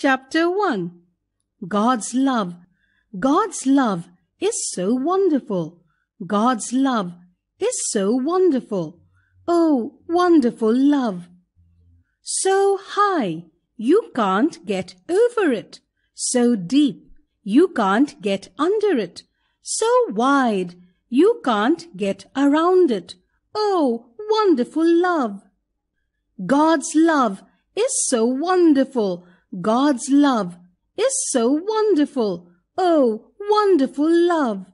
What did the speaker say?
Chapter 1 God's love. God's love is so wonderful. God's love is so wonderful. Oh, wonderful love. So high, you can't get over it. So deep, you can't get under it. So wide, you can't get around it. Oh, wonderful love. God's love is so wonderful. God's love is so wonderful. Oh, wonderful love!